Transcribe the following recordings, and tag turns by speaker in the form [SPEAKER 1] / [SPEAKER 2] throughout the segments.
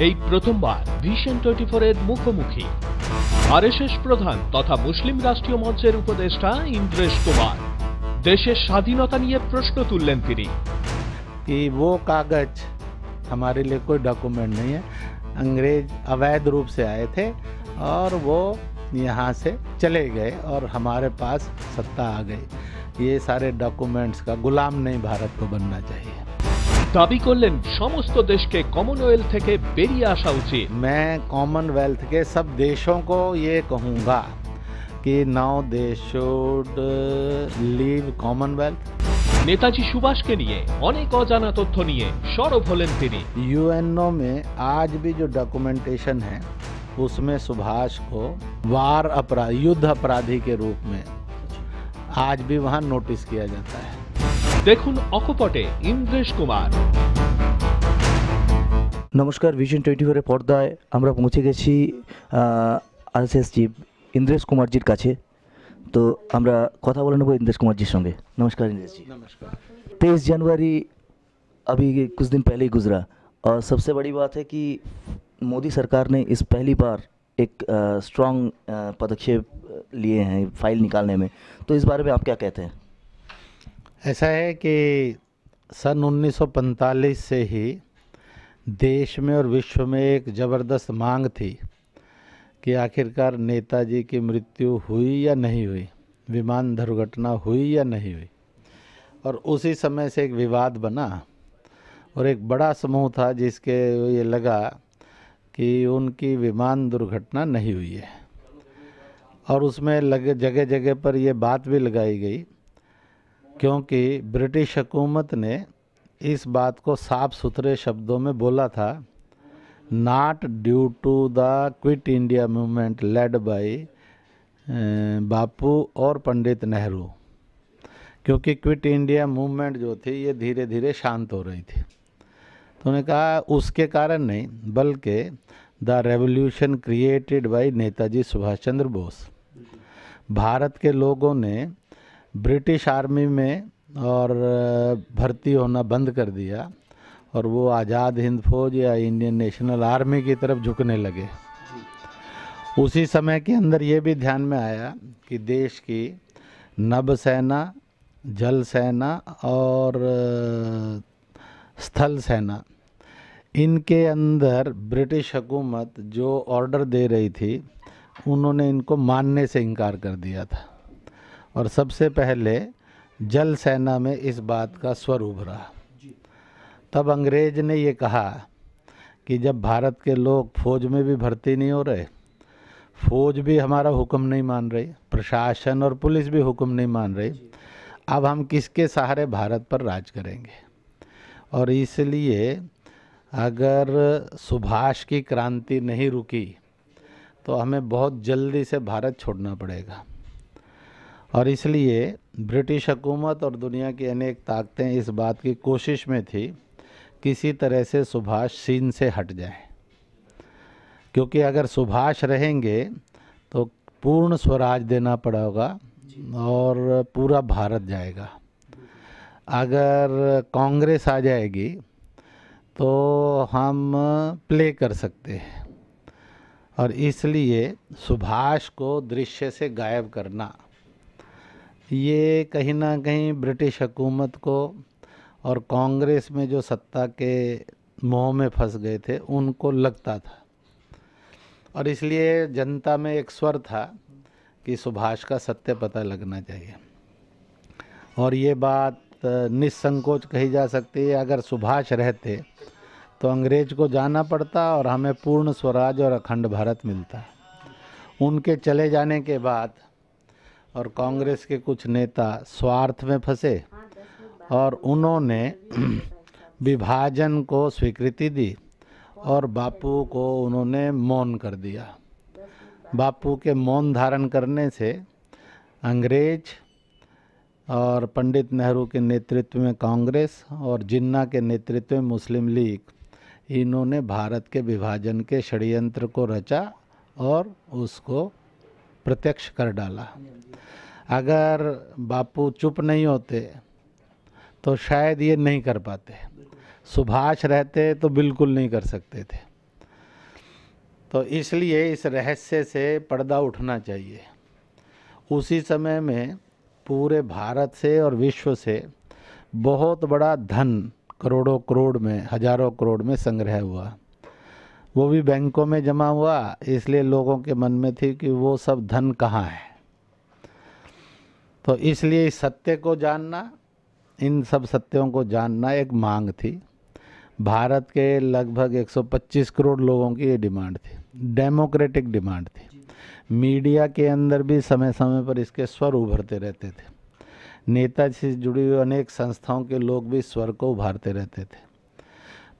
[SPEAKER 1] प्रथमवार প্রথমবার टोटी four मुखोमुखी RSS प्रधान तथा मुस्लिम राष्ट्रीय मंचर মঞ্চের इंद्रेश कुमार কুমার দেশের স্বাধীনতা নিয়ে প্রশ্ন তুললেন
[SPEAKER 2] वो कागज हमारे लिए कोई डॉक्यूमेंट नहीं है अंग्रेज अवैध रूप से आए थे और वो यहाँ से चले गए और हमारे पास सत्ता आ गई ये सारे डॉक्यूमेंट्स का गुलाम नहीं भारत को बनना चाहिए দাবি করলেন সমস্ত দেশকে কমনওয়েলথ के বেরিয়ে আসা उचित मैं कॉमनवेल्थ के सब देशों को ये कहूंगा कि now they should leave commonwealth
[SPEAKER 1] Subhash के लिए अनेक अजाना तथ्य तो नहीं सौरभ हलन
[SPEAKER 2] यूएनओ में आज भी जो डॉक्यूमेंटेशन है उसमें सुभाष को वार अपराध युद्ध अपराधी के रूप में आज भी वहाँ नोटिस किया जाता है দেখুন অকপটে
[SPEAKER 1] ইন্দ্রেশ কুমার নমস্কার ভিশন টোয়েন্টি ফোরের পর্দায় আমরা পৌঁছে एस আরএসএস চিফ ইন্দ্রেশ কুমারজির কাছে তো আমরা কথা বলে নেবো इंद्रेश कुमार जी संगे नमस्कार इंद्रेश जी नमस्कार तेईस जनवरी अभी कुछ दिन पहले ही गुजरा और सबसे बड़ी बात है कि मोदी सरकार ने इस पहली बार एक स्ट्रांग पदक्षेप लिए हैं फाइल निकालने में तो इस बारे में आप क्या कहते हैं ऐसा है कि
[SPEAKER 2] सन 1945 से ही देश में और विश्व में एक ज़बरदस्त मांग थी कि आखिरकार नेताजी की मृत्यु हुई या नहीं हुई विमान दुर्घटना हुई या नहीं हुई और उसी समय से एक विवाद बना और एक बड़ा समूह था जिसके ये लगा कि उनकी विमान दुर्घटना नहीं हुई है और उसमें लगे जगह जगह पर यह बात भी लगाई गई क्योंकि ब्रिटिश हुकूमत ने इस बात को साफ सुथरे शब्दों में बोला था not due to the quit India movement led by Bapu और पंडित नेहरू क्योंकि क्विट इंडिया मूवमेंट जो थी ये धीरे धीरे शांत हो रही थी तो उन्होंने कहा उसके कारण नहीं बल्कि the revolution created by Netaji Subhash Chandra Bose Bharat के लोगों ने ब्रिटिश आर्मी में और भर्ती होना बंद कर दिया और वो आज़ाद हिंद फौज या इंडियन नेशनल आर्मी की तरफ झुकने लगे उसी समय के अंदर ये भी ध्यान में आया कि देश की नभ सेना जल सेना और स्थल सेना इनके अंदर ब्रिटिश हुकूमत जो ऑर्डर दे रही थी उन्होंने इनको मानने से इनकार कर दिया था और सबसे पहले जल सेना में इस बात का स्वर उभरा तब अंग्रेज ने ये कहा कि जब भारत के लोग फौज में भी भर्ती नहीं हो रहे फौज भी हमारा हुक्म नहीं मान रही प्रशासन और पुलिस भी हुक्म नहीं मान रही अब हम किसके सहारे भारत पर राज करेंगे और इसलिए अगर सुभाष की क्रांति नहीं रुकी तो हमें बहुत जल्दी से भारत छोड़ना पड़ेगा और इसलिए ब्रिटिश हुकूमत और दुनिया की अनेक ताकतें इस बात की कोशिश में थी किसी तरह से सुभाष सीन से हट जाए क्योंकि अगर सुभाष रहेंगे तो पूर्ण स्वराज देना पड़ा होगा और पूरा भारत जाएगा अगर कांग्रेस आ जाएगी तो हम प्ले कर सकते हैं और इसलिए सुभाष को दृश्य से गायब करना ये कहीं ना कहीं ब्रिटिश हुकूमत को और कांग्रेस में जो सत्ता के मोह में फंस गए थे उनको लगता था और इसलिए जनता में एक स्वर था कि सुभाष का सत्य पता लगना चाहिए और ये बात निसंकोच कही जा सकती है अगर सुभाष रहते तो अंग्रेज को जाना पड़ता और हमें पूर्ण स्वराज और अखंड भारत मिलता उनके चले जाने के बाद और कांग्रेस के कुछ नेता स्वार्थ में फंसे और उन्होंने विभाजन को स्वीकृति दी और बापू को उन्होंने मौन कर दिया बापू के मौन धारण करने से अंग्रेज और पंडित नेहरू के नेतृत्व में कांग्रेस और जिन्ना के नेतृत्व में मुस्लिम लीग इन्होंने भारत के विभाजन के षड्यंत्र को रचा और उसको प्रत्यक्ष कर डाला अगर बापू चुप नहीं होते तो शायद ये नहीं कर पाते सुभाष रहते तो बिल्कुल नहीं कर सकते थे तो इसलिए इस रहस्य से पर्दा उठना चाहिए उसी समय में पूरे भारत से और विश्व से बहुत बड़ा धन करोड़ों करोड़ में हजारों करोड़ में संग्रह हुआ वो भी बैंकों में जमा हुआ इसलिए लोगों के मन में थी कि वो सब धन कहाँ है तो इसलिए इस सत्य को जानना इन सब सत्यों को जानना एक मांग थी भारत के लगभग 125 करोड़ लोगों की ये डिमांड थी डेमोक्रेटिक डिमांड थी मीडिया के अंदर भी समय समय पर इसके स्वर उभरते रहते थे नेता से जुड़ी हुई अनेक संस्थाओं के लोग भी स्वर को उभारते रहते थे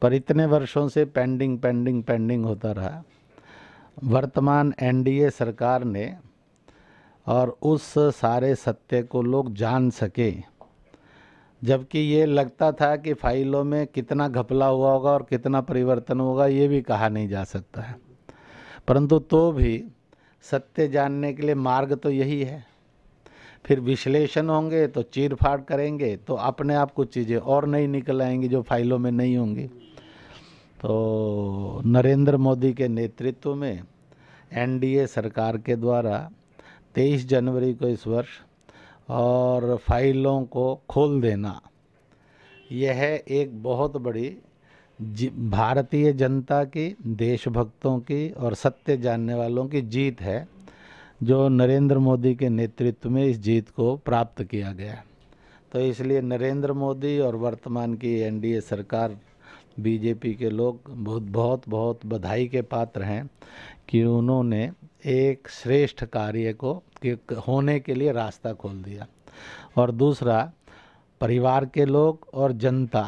[SPEAKER 2] पर इतने वर्षों से पेंडिंग पेंडिंग पेंडिंग होता रहा वर्तमान एनडीए सरकार ने और उस सारे सत्य को लोग जान सके जबकि ये लगता था कि फाइलों में कितना घपला हुआ होगा और कितना परिवर्तन होगा ये भी कहा नहीं जा सकता है परंतु तो भी सत्य जानने के लिए मार्ग तो यही है फिर विश्लेषण होंगे तो चीरफाड़ करेंगे तो अपने आप कुछ चीज़ें और नहीं निकल आएंगी जो फाइलों में नहीं होंगी तो नरेंद्र मोदी के नेतृत्व में एनडीए सरकार के द्वारा 23 जनवरी को इस वर्ष और फाइलों को खोल देना यह एक बहुत बड़ी भारतीय जनता की देशभक्तों की और सत्य जानने वालों की जीत है जो नरेंद्र मोदी के नेतृत्व में इस जीत को प्राप्त किया गया तो इसलिए नरेंद्र मोदी और वर्तमान की एनडीए सरकार बीजेपी के लोग बहुत बहुत बहुत बधाई के पात्र हैं कि उन्होंने एक श्रेष्ठ कार्य को के होने के लिए रास्ता खोल दिया और दूसरा परिवार के लोग और जनता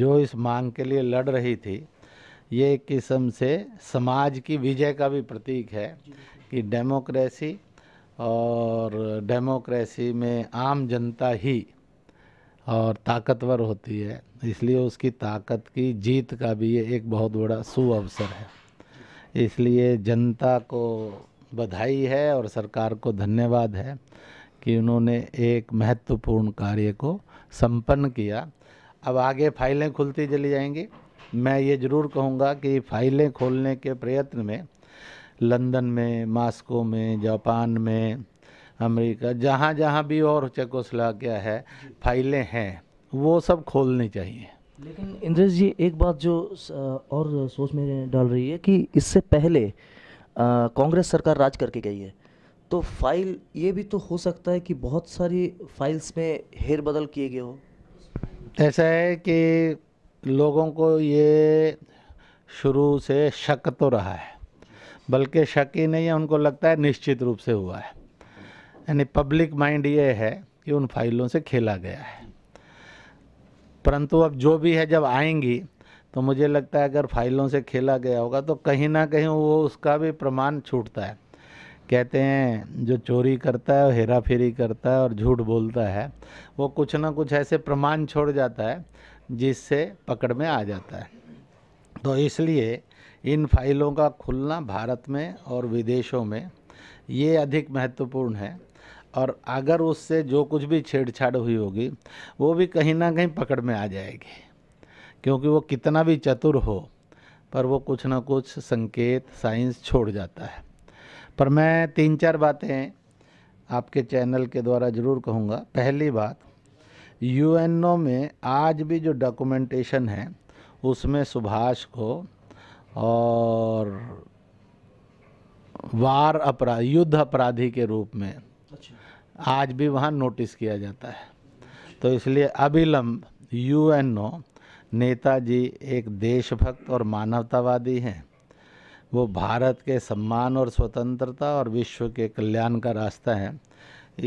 [SPEAKER 2] जो इस मांग के लिए लड़ रही थी ये एक किस्म से समाज की विजय का भी प्रतीक है कि डेमोक्रेसी और डेमोक्रेसी में आम जनता ही और ताकतवर होती है इसलिए उसकी ताकत की जीत का भी ये एक बहुत बड़ा सुअवसर है इसलिए जनता को बधाई है और सरकार को धन्यवाद है कि उन्होंने एक महत्वपूर्ण कार्य को संपन्न किया अब आगे फाइलें खुलती चली जाएंगी मैं ये ज़रूर कहूँगा कि फाइलें खोलने के प्रयत्न में लंदन में मास्को में जापान में अमेरिका जहाँ जहाँ भी और चेकोसला क्या है फाइलें हैं वो सब खोलनी
[SPEAKER 1] चाहिए लेकिन इंद्रेश जी एक बात जो और सोच में डाल रही है कि इससे पहले कांग्रेस सरकार राज करके गई है तो फाइल ये भी तो हो सकता है कि बहुत सारी फाइल्स में हेर बदल किए गए हो ऐसा है
[SPEAKER 2] कि लोगों को ये शुरू से शक तो रहा है बल्कि शक ही नहीं है उनको लगता है निश्चित रूप से हुआ है यानी पब्लिक माइंड ये है कि उन फाइलों से खेला गया है परंतु अब जो भी है जब आएंगी तो मुझे लगता है अगर फाइलों से खेला गया होगा तो कहीं ना कहीं वो उसका भी प्रमाण छूटता है कहते हैं जो चोरी करता है हेरा फेरी करता है और झूठ बोलता है वो कुछ ना कुछ ऐसे प्रमाण छोड़ जाता है जिससे पकड़ में आ जाता है तो इसलिए इन फाइलों का खुलना भारत में और विदेशों में ये अधिक महत्वपूर्ण है और अगर उससे जो कुछ भी छेड़छाड़ हुई होगी वो भी कहीं ना कहीं पकड़ में आ जाएगी क्योंकि वो कितना भी चतुर हो पर वो कुछ ना कुछ संकेत साइंस छोड़ जाता है पर मैं तीन चार बातें आपके चैनल के द्वारा ज़रूर कहूँगा पहली बात यूएनओ में आज भी जो डॉक्यूमेंटेशन है उसमें सुभाष को और वार अपराध युद्ध अपराधी के रूप में अच्छा। आज भी वहाँ नोटिस किया जाता है तो इसलिए एन यूएनओ नेताजी एक देशभक्त और मानवतावादी हैं वो भारत के सम्मान और स्वतंत्रता और विश्व के कल्याण का रास्ता है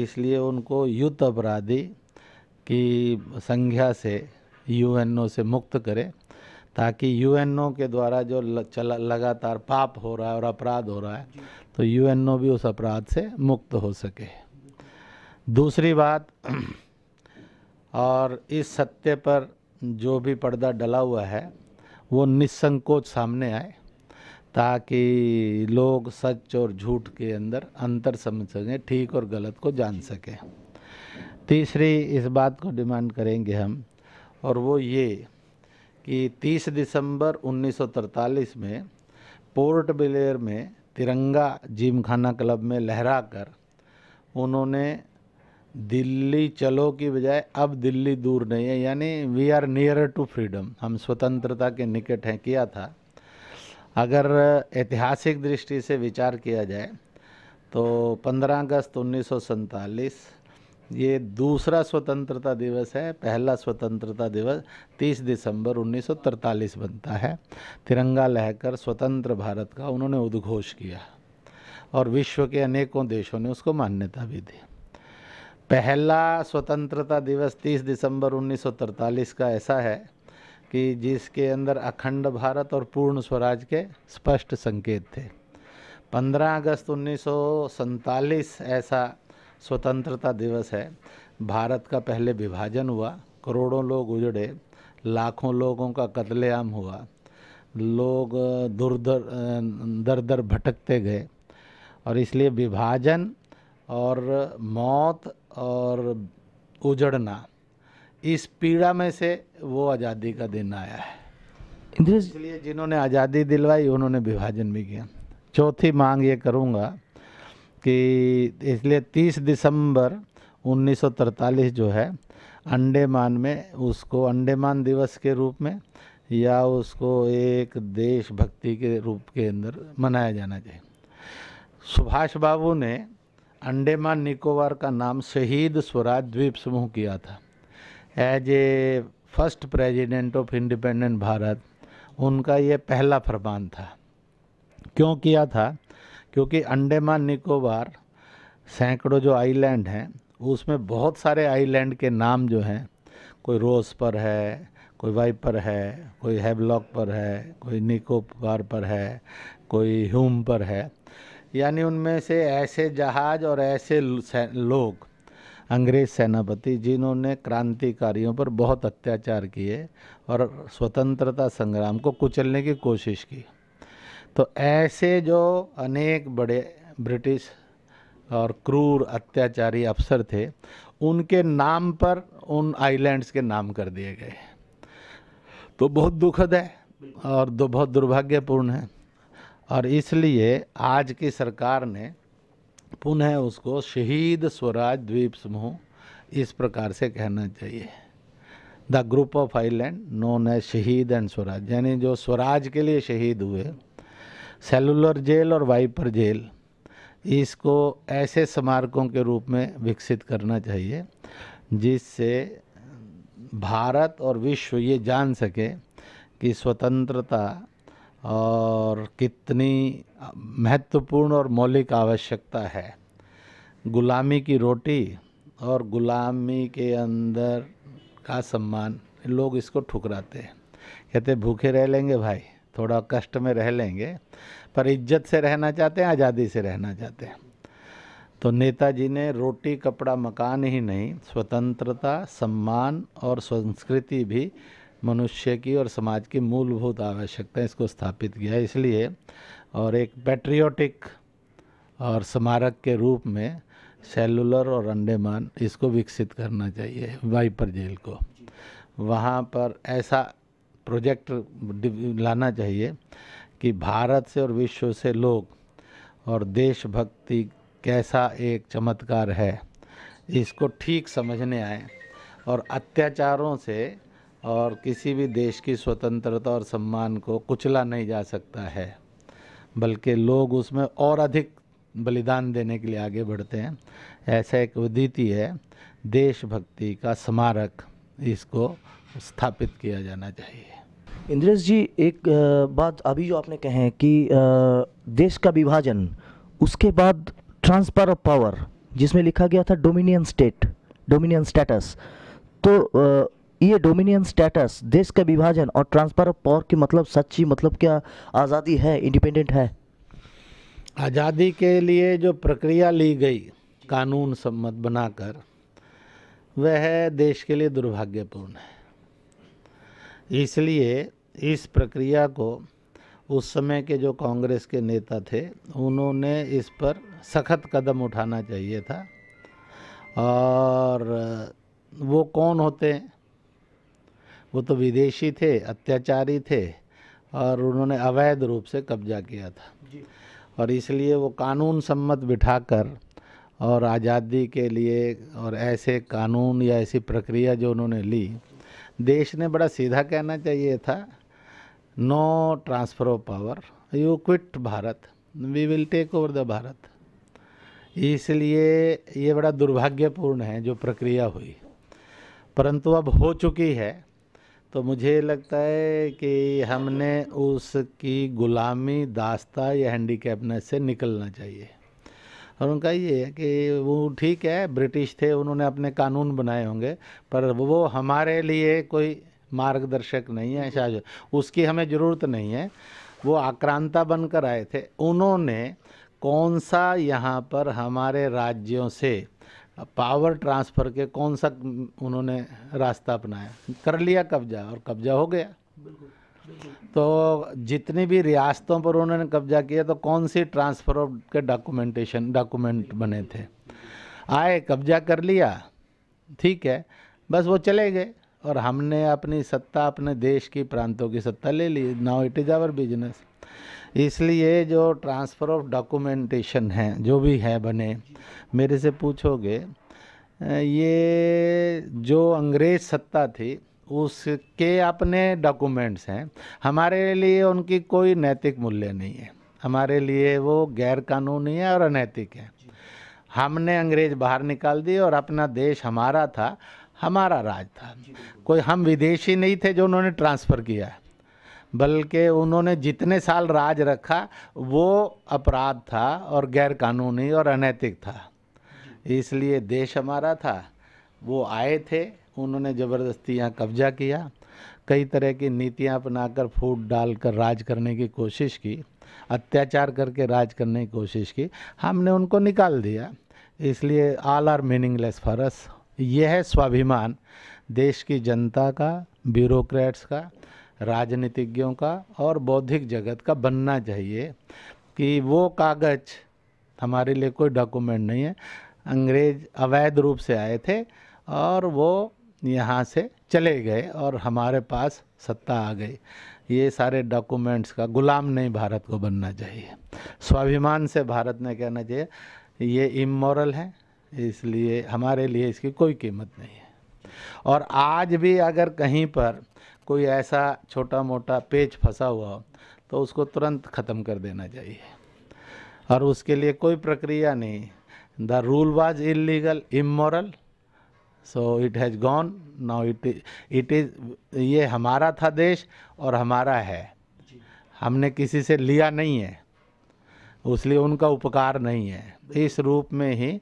[SPEAKER 2] इसलिए उनको युद्ध अपराधी की संख्या से यूएनओ से मुक्त करें ताकि यूएनओ के द्वारा जो चला लगातार पाप हो रहा है और अपराध हो रहा है तो यूएनओ भी उस अपराध से मुक्त हो सके दूसरी बात और इस सत्य पर जो भी पर्दा डला हुआ है वो निसंकोच सामने आए ताकि लोग सच और झूठ के अंदर अंतर समझ सकें ठीक और गलत को जान सकें तीसरी इस बात को डिमांड करेंगे हम और वो ये कि 30 दिसंबर 1943 में पोर्ट ब्लेयर में तिरंगा जिमखाना क्लब में लहरा कर उन्होंने दिल्ली चलो की बजाय अब दिल्ली दूर नहीं है यानी we are near to freedom हम स्वतंत्रता के निकट हैं किया था अगर ऐतिहासिक दृष्टि से विचार किया जाए तो 15 अगस्त उन्नीस ये दूसरा स्वतंत्रता दिवस है पहला स्वतंत्रता दिवस 30 दिसंबर 1943 बनता है तिरंगा लहकर स्वतंत्र भारत का उन्होंने उद्घोष किया और विश्व के अनेकों देशों ने उसको मान्यता भी दी पहला स्वतंत्रता दिवस 30 दिसंबर 1943 का ऐसा है कि जिसके अंदर अखंड भारत और पूर्ण स्वराज के स्पष्ट संकेत थे 15 अगस्त उन्नीस ऐसा स्वतंत्रता दिवस है भारत का पहले विभाजन हुआ करोड़ों लोग उजड़े लाखों लोगों का कत्लेआम हुआ लोग दूर दर दर भटकते गए और इसलिए विभाजन और मौत और उजड़ना इस पीड़ा में से वो आज़ादी का दिन आया है इसलिए जिन्होंने आज़ादी दिलवाई उन्होंने विभाजन भी किया चौथी मांग ये करूँगा कि इसलिए 30 दिसंबर 1943 जो है अंडेमान में उसको अंडेमान दिवस के रूप में या उसको एक देशभक्ति के रूप के अंदर मनाया जाना चाहिए सुभाष बाबू ने अंडेमान निकोबार का नाम शहीद स्वराज द्वीप समूह किया था as a first president of independent Bharat उनका ये पहला फरमान था क्यों किया था क्योंकि अंडेमान निकोबार सैकड़ों जो आइलैंड हैं उसमें बहुत सारे आइलैंड के नाम जो हैं कोई रोस पर है कोई वाइपर है कोई हैवलॉक पर है कोई निकोबार पर है कोई ह्यूम पर है यानी उनमें से ऐसे जहाज और ऐसे लोग अंग्रेज सेनापति जिन्होंने क्रांतिकारियों पर बहुत अत्याचार किए और स्वतंत्रता संग्राम को कुचलने की कोशिश की तो ऐसे जो अनेक बड़े ब्रिटिश और क्रूर अत्याचारी अफसर थे उनके नाम पर उन आइलैंड्स के नाम कर दिए गए तो बहुत दुखद है और दो बहुत दुर्भाग्यपूर्ण है और इसलिए आज की सरकार ने पुनः उसको शहीद स्वराज द्वीप समूह इस प्रकार से कहना चाहिए the group of island known है शहीद एंड स्वराज यानी जो स्वराज के लिए शहीद हुए सेलुलर जेल और वाइपर जेल इसको ऐसे स्मारकों के रूप में विकसित करना चाहिए जिससे भारत और विश्व ये जान सके कि स्वतंत्रता और कितनी महत्वपूर्ण और मौलिक आवश्यकता है गुलामी की रोटी और गुलामी के अंदर का सम्मान लोग इसको ठुकराते हैं कहते भूखे रह लेंगे भाई थोड़ा कष्ट में रह लेंगे पर इज्जत से रहना चाहते हैं आज़ादी से रहना चाहते हैं तो नेताजी ने रोटी कपड़ा मकान ही नहीं स्वतंत्रता सम्मान और संस्कृति भी मनुष्य की और समाज की मूलभूत आवश्यकता इसको स्थापित किया है इसलिए और एक पेट्रियोटिक और स्मारक के रूप में सेलुलर और अंडेमान इसको विकसित करना चाहिए वाइपर जेल को वहाँ पर ऐसा प्रोजेक्ट लाना चाहिए कि भारत से और विश्व से लोग और देशभक्ति कैसा एक चमत्कार है इसको ठीक समझने आए और अत्याचारों से और किसी भी देश की स्वतंत्रता और सम्मान को कुचला नहीं जा सकता है बल्कि लोग उसमें और अधिक बलिदान देने के लिए आगे बढ़ते हैं ऐसा एक उद्दीति है देशभक्ति का स्मारक इसको स्थापित किया जाना चाहिए
[SPEAKER 1] इंद्रेश जी एक बात अभी जो आपने कहे कि देश का विभाजन उसके बाद ट्रांसफर ऑफ पावर जिसमें लिखा गया था डोमिनियन स्टेट डोमिनियन स्टेटस तो ये डोमिनियन स्टेटस देश का विभाजन और ट्रांसफर ऑफ पावर की मतलब सच्ची मतलब क्या आज़ादी है इंडिपेंडेंट है
[SPEAKER 2] आज़ादी के लिए जो प्रक्रिया ली गई कानून सम्मत बनाकर वह देश के लिए दुर्भाग्यपूर्ण है इसलिए इस प्रक्रिया को उस समय के जो कांग्रेस के नेता थे उन्होंने इस पर सख्त कदम उठाना चाहिए था और वो कौन होते हैं वो तो विदेशी थे अत्याचारी थे और उन्होंने अवैध रूप से कब्जा किया था और इसलिए वो कानून सम्मत बिठाकर और आज़ादी के लिए और ऐसे कानून या ऐसी प्रक्रिया जो उन्होंने ली देश ने बड़ा सीधा कहना चाहिए था no transfer of power you quit Bharat we will take over the Bharat इसलिए ये बड़ा दुर्भाग्यपूर्ण है जो प्रक्रिया हुई परंतु अब हो चुकी है तो मुझे लगता है कि हमने उसकी गुलामी दास्ता या हैंडीकैपनेस से निकलना चाहिए और उनका ये है कि वो ठीक है ब्रिटिश थे उन्होंने अपने कानून बनाए होंगे पर वो हमारे लिए कोई मार्गदर्शक नहीं है शायद उसकी हमें ज़रूरत नहीं है वो आक्रांता बनकर आए थे उन्होंने कौन सा यहाँ पर हमारे राज्यों से पावर ट्रांसफ़र के कौन सा उन्होंने रास्ता अपनाया कर लिया कब्जा और कब्जा हो गया तो जितनी भी रियासतों पर उन्होंने कब्जा किया तो कौन सी ट्रांसफ़र ऑफ के डॉक्यूमेंटेशन डॉक्यूमेंट बने थे आए कब्जा कर लिया ठीक है बस वो चले गए और हमने अपनी सत्ता अपने देश की प्रांतों की सत्ता ले ली now it is our business इसलिए जो ट्रांसफ़र ऑफ डॉक्यूमेंटेशन है जो भी है बने मेरे से पूछोगे ये जो अंग्रेज़ सत्ता थी उसके अपने डॉक्यूमेंट्स हैं हमारे लिए उनकी कोई नैतिक मूल्य नहीं है हमारे लिए वो गैर कानूनी है और अनैतिक है हमने अंग्रेज बाहर निकाल दिए और अपना देश हमारा था हमारा राज था कोई हम विदेशी नहीं थे जो उन्होंने ट्रांसफ़र किया है बल्कि उन्होंने जितने साल राज रखा वो अपराध था और गैरकानूनी और अनैतिक था इसलिए देश हमारा था वो आए थे उन्होंने ज़बरदस्ती यहाँ कब्जा किया कई तरह की नीतियाँ अपनाकर फूट डालकर राज करने की कोशिश की अत्याचार करके राज करने की कोशिश की हमने उनको निकाल दिया इसलिए आल आर मीनिंगलेस फरस यह है स्वाभिमान देश की जनता का ब्यूरोक्रेट्स का राजनीतिज्ञों का और बौद्धिक जगत का बनना चाहिए कि वो कागज़ हमारे लिए कोई डॉक्यूमेंट नहीं है अंग्रेज अवैध रूप से आए थे और वो यहाँ से चले गए और हमारे पास सत्ता आ गई ये सारे डॉक्यूमेंट्स का गुलाम नहीं भारत को बनना चाहिए स्वाभिमान से भारत ने कहना चाहिए ये इमोरल है इसलिए हमारे लिए इसकी कोई कीमत नहीं है और आज भी अगर कहीं पर कोई ऐसा छोटा मोटा पेज फंसा हुआ हो तो उसको तुरंत ख़त्म कर देना चाहिए और उसके लिए कोई प्रक्रिया नहीं the rule was illegal immoral so it has gone now it it is ये हमारा था देश और हमारा है हमने किसी से लिया नहीं है उसलिए उनका उपकार नहीं है इस रूप में ही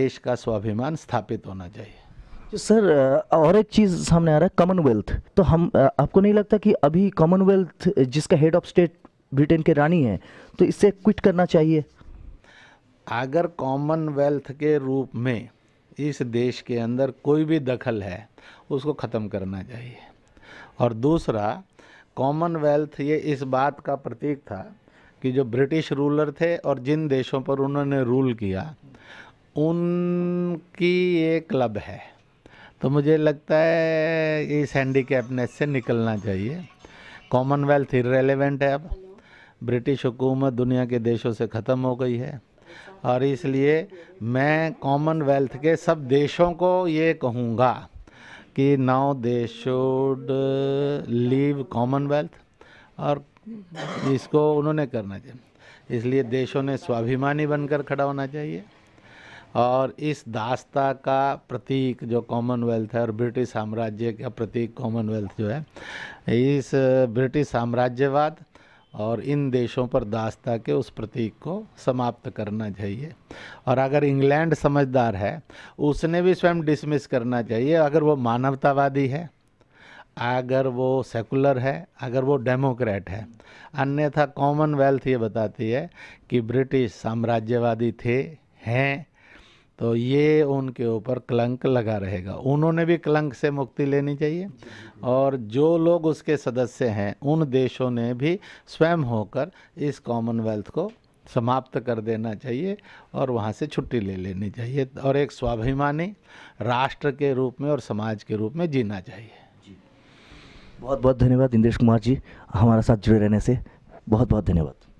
[SPEAKER 2] देश का स्वाभिमान स्थापित होना चाहिए
[SPEAKER 1] सर और एक चीज़ सामने आ रहा है कॉमनवेल्थ तो हम आपको नहीं लगता कि अभी कॉमनवेल्थ जिसका हेड ऑफ स्टेट ब्रिटेन के रानी है तो इससे क्विट करना चाहिए
[SPEAKER 2] अगर कॉमनवेल्थ के रूप में इस देश के अंदर कोई भी दखल है उसको ख़त्म करना चाहिए और दूसरा कॉमनवेल्थ ये इस बात का प्रतीक था कि जो ब्रिटिश रूलर थे और जिन देशों पर उन्होंने रूल किया उनकी ये क्लब है तो मुझे लगता है इस हैंडीकैपनेस से निकलना चाहिए कॉमनवेल्थ इरेलीवेंट है अब ब्रिटिश हुकूमत दुनिया के देशों से ख़त्म हो गई है और इसलिए मैं कॉमनवेल्थ के सब देशों को ये कहूँगा कि now they should leave commonwealth और इसको उन्होंने करना चाहिए इसलिए देशों ने स्वाभिमानी बनकर खड़ा होना चाहिए और इस दास्ता का प्रतीक जो कॉमनवेल्थ है और ब्रिटिश साम्राज्य का प्रतीक कॉमनवेल्थ जो है इस ब्रिटिश साम्राज्यवाद और इन देशों पर दास्ता के उस प्रतीक को समाप्त करना चाहिए और अगर इंग्लैंड समझदार है उसने भी स्वयं डिसमिस करना चाहिए अगर वो मानवतावादी है अगर वो सेकुलर है अगर वो डेमोक्रेट है अन्यथा कॉमनवेल्थ ये बताती है कि ब्रिटिश साम्राज्यवादी थे हैं तो ये उनके ऊपर कलंक लगा रहेगा उन्होंने भी कलंक से मुक्ति लेनी चाहिए और जो लोग उसके सदस्य हैं उन देशों ने भी स्वयं होकर इस कॉमनवेल्थ को समाप्त कर देना चाहिए और वहाँ से छुट्टी ले लेनी चाहिए और एक स्वाभिमानी राष्ट्र के रूप में और समाज के रूप में जीना चाहिए जी
[SPEAKER 1] बहुत बहुत धन्यवाद इंद्रेश कुमार जी हमारे साथ जुड़े रहने से बहुत बहुत धन्यवाद